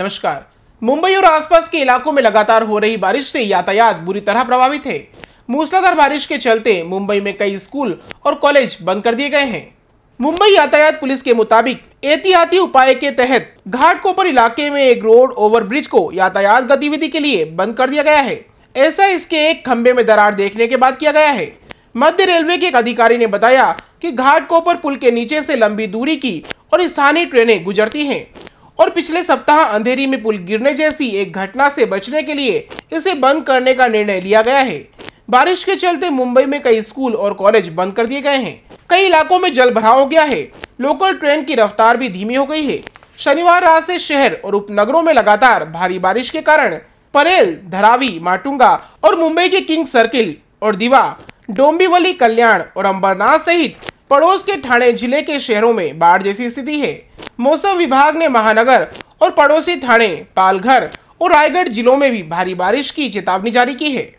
नमस्कार मुंबई और आसपास के इलाकों में लगातार हो रही बारिश से यातायात बुरी तरह प्रभावित है मूसलाधार बारिश के चलते मुंबई में कई स्कूल और कॉलेज बंद कर दिए गए हैं मुंबई यातायात पुलिस के मुताबिक एहतियाती उपाय के तहत घाट कोपर इलाके में एक रोड ओवरब्रिज को यातायात गतिविधि के लिए बंद कर दिया गया है ऐसा इसके एक खंबे में दरार देखने के बाद किया गया है मध्य रेलवे के एक अधिकारी ने बताया कि कोपर पुल के नीचे से लंबी दूरी की और स्थानीय ट्रेनें गुजरती हैं और पिछले सप्ताह अंधेरी में पुल गिरने जैसी एक घटना से बचने के लिए इसे बंद करने का निर्णय लिया गया है बारिश के चलते मुंबई में कई स्कूल और कॉलेज बंद कर दिए गए हैं कई इलाकों में जल भराव हो गया है लोकल ट्रेन की रफ्तार भी धीमी हो गई है शनिवार रात से शहर और उपनगरों में लगातार भारी बारिश के कारण परेल धरावी माटुंगा और मुंबई के किंग सर्किल और दीवा डोम्बीवली कल्याण और अंबरनाथ सहित पड़ोस के ठाणे जिले के शहरों में बाढ़ जैसी स्थिति है मौसम विभाग ने महानगर और पड़ोसी ठाणे पालघर और रायगढ़ जिलों में भी भारी बारिश की चेतावनी जारी की है